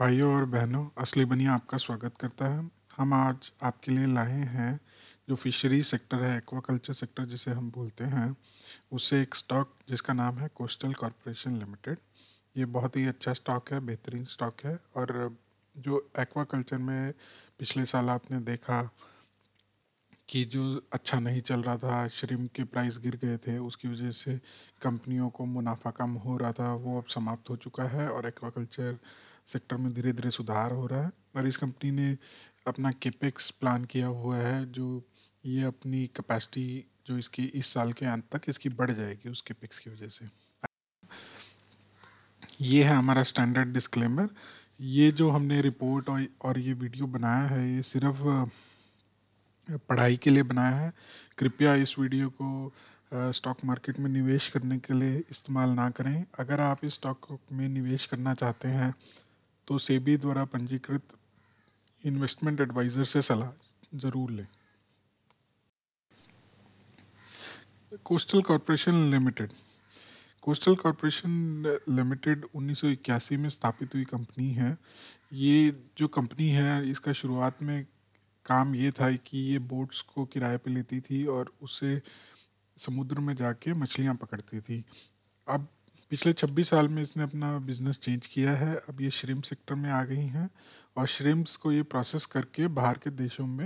भाइयों और बहनों असली बनिया आपका स्वागत करता है हम आज आपके लिए लाए हैं जो फिशरी सेक्टर है एक्वाकल्चर सेक्टर जिसे हम बोलते हैं उससे एक स्टॉक जिसका नाम है कोस्टल कॉरपोरेशन लिमिटेड ये बहुत ही अच्छा स्टॉक है बेहतरीन स्टॉक है और जो एक्वाकल्चर में पिछले साल आपने देखा कि जो अच्छा नहीं चल रहा था श्रिम के प्राइस गिर गए थे उसकी वजह से कंपनियों को मुनाफा कम हो रहा था वो अब समाप्त हो चुका है और एक्वाकल्चर सेक्टर में धीरे धीरे सुधार हो रहा है और इस कंपनी ने अपना केपेक्स प्लान किया हुआ है जो ये अपनी कैपेसिटी जो इसकी इस साल के अंत तक इसकी बढ़ जाएगी उस केपेक्स की वजह से ये है हमारा स्टैंडर्ड डिस्क्लेमर ये जो हमने रिपोर्ट और और ये वीडियो बनाया है ये सिर्फ पढ़ाई के लिए बनाया है कृपया इस वीडियो को स्टॉक मार्केट में निवेश करने के लिए इस्तेमाल ना करें अगर आप इस स्टॉक में निवेश करना चाहते हैं तो सेबी द्वारा पंजीकृत इन्वेस्टमेंट एडवाइज़र से सलाह ज़रूर लें coastal corporation limited coastal corporation limited 1981 में स्थापित हुई कंपनी है ये जो कंपनी है इसका शुरुआत में काम ये था कि ये बोट्स को किराए पे लेती थी और उसे समुद्र में जाके मछलियाँ पकड़ती थी अब पिछले 26 साल में इसने अपना बिजनेस चेंज किया है अब ये श्रिम सेक्टर में आ गई हैं और श्रिम्स को ये प्रोसेस करके बाहर के देशों में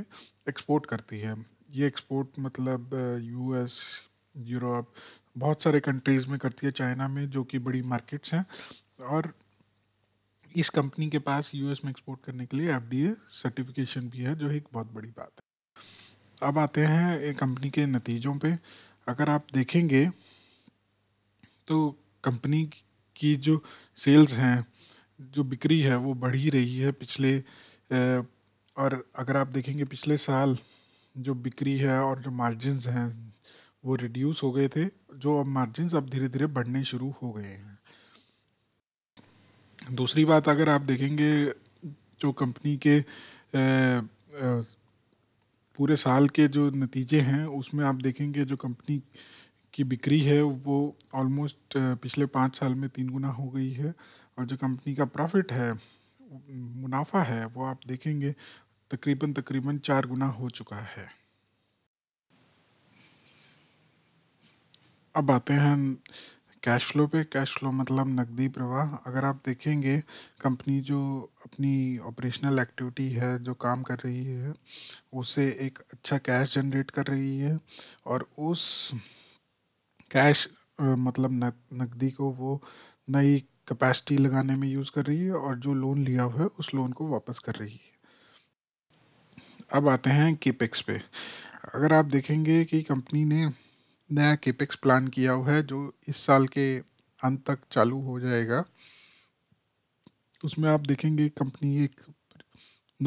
एक्सपोर्ट करती है ये एक्सपोर्ट मतलब यूएस uh, यूरोप बहुत सारे कंट्रीज़ में करती है चाइना में जो कि बड़ी मार्केट्स हैं और इस कंपनी के पास यूएस में एक्सपोर्ट करने के लिए एफडीए सर्टिफिकेशन भी है जो एक बहुत बड़ी बात है अब आते हैं कंपनी के नतीजों पे अगर आप देखेंगे तो कंपनी की जो सेल्स हैं जो बिक्री है वो बढ़ ही रही है पिछले और अगर आप देखेंगे पिछले साल जो बिक्री है और जो मार्जिन्स हैं वो रिड्यूस हो गए थे जो अब मार्जिन्स अब धीरे धीरे बढ़ने शुरू हो गए हैं दूसरी बात अगर आप देखेंगे जो कंपनी के ए, ए, पूरे साल के जो नतीजे हैं उसमें आप देखेंगे जो कंपनी की बिक्री है वो ऑलमोस्ट पिछले पाँच साल में तीन गुना हो गई है और जो कंपनी का प्रॉफिट है मुनाफा है वो आप देखेंगे तकरीबन तकरीबन चार गुना हो चुका है अब आते हैं कैश फ्लो पे कैश फ्लो मतलब नकदी प्रवाह अगर आप देखेंगे कंपनी जो अपनी ऑपरेशनल एक्टिविटी है जो काम कर रही है उसे एक अच्छा कैश जनरेट कर रही है और उस कैश मतलब नकदी को वो नई कैपेसिटी लगाने में यूज़ कर रही है और जो लोन लिया हुआ है उस लोन को वापस कर रही है अब आते हैं केपेक्स पे अगर आप देखेंगे कि कंपनी ने नया केपेक्स प्लान किया हुआ है जो इस साल के अंत तक चालू हो जाएगा उसमें आप देखेंगे कंपनी एक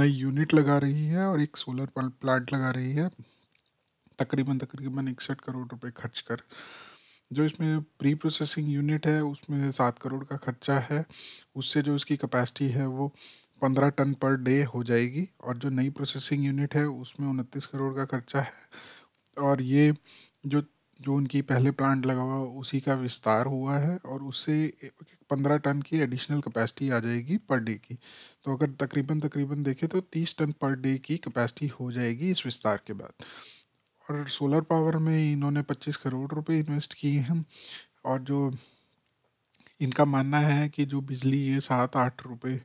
नई यूनिट लगा रही है और एक सोलर प्लांट लगा रही है तकरीबन तकरीबन इकसठ करोड़ रुपए खर्च कर जो इसमें प्री प्रोसेसिंग यूनिट है उसमें सात करोड़ का खर्चा है उससे जो इसकी कैपेसिटी है वो पंद्रह टन पर डे हो जाएगी और जो नई प्रोसेसिंग यूनिट है उसमें उनतीस करोड़ का खर्चा है और ये जो जो उनकी पहले प्लांट लगा हुआ उसी का विस्तार हुआ है और उससे पंद्रह टन की एडिशनल कैपेसिटी आ जाएगी पर डे की तो अगर तकरीबन तकरीबन देखें तो तीस टन पर डे की कैपेसिटी हो जाएगी इस विस्तार के बाद और सोलर पावर में इन्होंने पच्चीस करोड़ रुपए इन्वेस्ट किए हैं और जो इनका मानना है कि जो बिजली ये सात आठ रुपये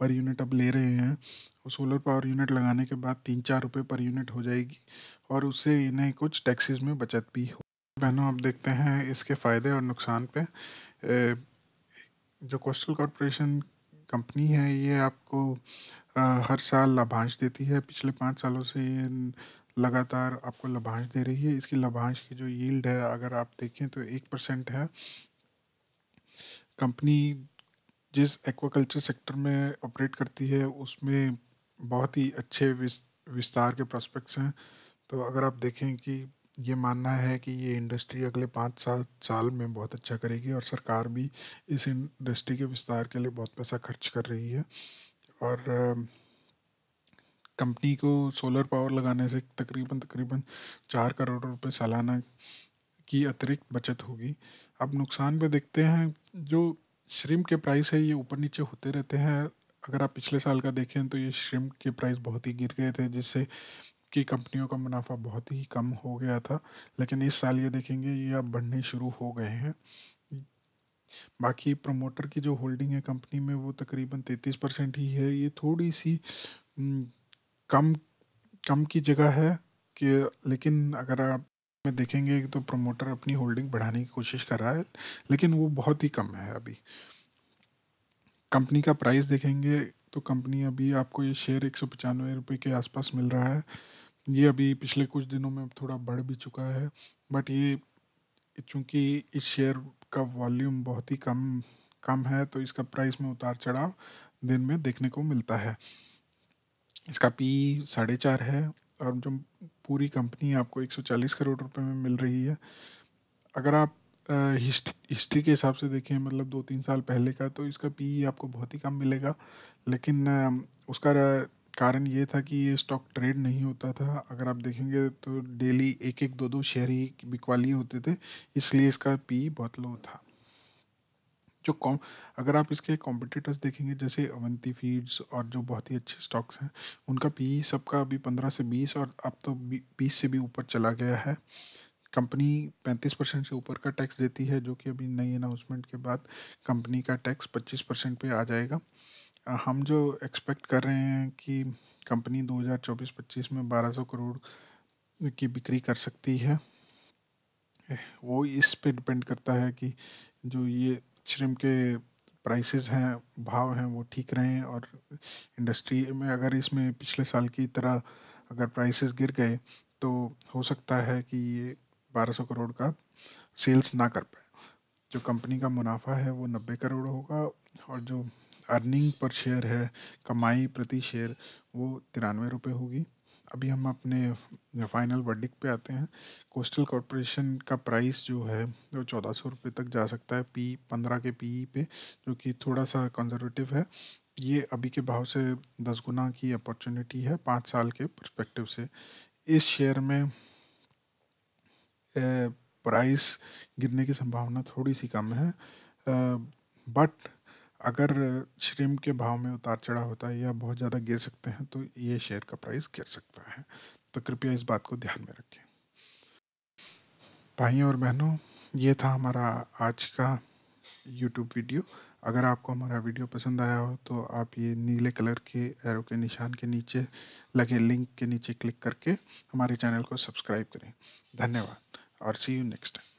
पर यूनिट अब ले रहे हैं वो सोलर पावर यूनिट लगाने के बाद तीन चार रुपये पर यूनिट हो जाएगी और उससे इन्हें कुछ टैक्सेस में बचत भी हो बहनों अब देखते हैं इसके फ़ायदे और नुकसान पे जो कोस्टल कॉरपोरेशन कंपनी है ये आपको हर साल लाभांश देती है पिछले पाँच सालों से ये लगातार आपको लाभांश दे रही है इसकी लाभांश की जो यील्ड है अगर आप देखें तो एक परसेंट है कंपनी जिस एक्वाकल्चर सेक्टर में ऑपरेट करती है उसमें बहुत ही अच्छे विस्तार के प्रोस्पेक्ट्स हैं तो अगर आप देखें कि ये मानना है कि ये इंडस्ट्री अगले पाँच सात साल में बहुत अच्छा करेगी और सरकार भी इस इंडस्ट्री के विस्तार के लिए बहुत पैसा खर्च कर रही है और कंपनी को सोलर पावर लगाने से तकरीबन तकरीबन चार करोड़ रुपए सालाना की अतिरिक्त बचत होगी अब नुकसान पे देखते हैं जो श्रिम के प्राइस है ये ऊपर नीचे होते रहते हैं अगर आप पिछले साल का देखें तो ये श्रिम के प्राइस बहुत ही गिर गए थे जिससे कि कंपनियों का मुनाफा बहुत ही कम हो गया था लेकिन इस साल ये देखेंगे ये अब बढ़ने शुरू हो गए हैं बाकी प्रमोटर की जो होल्डिंग है कंपनी में वो तकरीबन तैंतीस परसेंट ही है ये थोड़ी सी कम कम की जगह है कि लेकिन अगर आप में देखेंगे तो प्रमोटर अपनी होल्डिंग बढ़ाने की कोशिश कर रहा है लेकिन वो बहुत ही कम है अभी कंपनी का प्राइस देखेंगे तो कंपनी अभी आपको ये शेयर एक सौ पचानवे रुपये के आसपास मिल रहा है ये अभी पिछले कुछ दिनों में थोड़ा बढ़ भी चुका है बट ये चूँकि इस शेयर का वॉल्यूम बहुत ही कम कम है तो इसका प्राइस में उतार चढ़ाव दिन में देखने को मिलता है इसका पी साढ़े चार है और जो पूरी कंपनी आपको 140 करोड़ रुपए में मिल रही है अगर आप हिस्ट हिस्ट्री के हिसाब से देखें मतलब दो तीन साल पहले का तो इसका पी आपको बहुत ही कम मिलेगा लेकिन उसका कारण ये था कि ये स्टॉक ट्रेड नहीं होता था अगर आप देखेंगे तो डेली एक एक दो दो शेयर ही बिकवाली होते थे इसलिए इसका पी बहुत लो था जो कॉम अगर आप इसके कॉम्पिटिटर्स देखेंगे जैसे अवंती फीड्स और जो बहुत ही अच्छे स्टॉक्स हैं उनका पी सबका अभी पंद्रह से बीस और अब तो बीस से भी ऊपर चला गया है कंपनी पैंतीस परसेंट से ऊपर का टैक्स देती है जो कि अभी नई अनाउंसमेंट के बाद कंपनी का टैक्स पच्चीस परसेंट पर आ जाएगा हम जो एक्सपेक्ट कर रहे हैं कि कंपनी 2024-25 में 1200 करोड़ की बिक्री कर सकती है वो इस पे डिपेंड करता है कि जो ये श्रिम के प्राइसेस हैं भाव हैं वो ठीक रहें और इंडस्ट्री में अगर इसमें पिछले साल की तरह अगर प्राइसेस गिर गए तो हो सकता है कि ये 1200 करोड़ का सेल्स ना कर पाए जो कंपनी का मुनाफा है वो 90 करोड़ होगा और जो अर्निंग पर शेयर है कमाई प्रति शेयर वो तिरानवे रुपये होगी अभी हम अपने फाइनल वर्डिक पे आते हैं कोस्टल कॉरपोरेशन का प्राइस जो है वो चौदह सौ रुपये तक जा सकता है पी पंद्रह के पी e पे जो कि थोड़ा सा कंजर्वेटिव है ये अभी के भाव से दस गुना की अपॉर्चुनिटी है पाँच साल के परस्पेक्टिव से इस शेयर में प्राइस गिरने की संभावना थोड़ी सी कम है बट अगर श्रीम के भाव में उतार चढ़ाव होता है या बहुत ज़्यादा गिर सकते हैं तो ये शेयर का प्राइस गिर सकता है तो कृपया इस बात को ध्यान में रखें भाइयों और बहनों ये था हमारा आज का यूट्यूब वीडियो अगर आपको हमारा वीडियो पसंद आया हो तो आप ये नीले कलर के एरो के निशान के नीचे लगे लिंक के नीचे क्लिक करके हमारे चैनल को सब्सक्राइब करें धन्यवाद और सी यू नेक्स्ट टाइम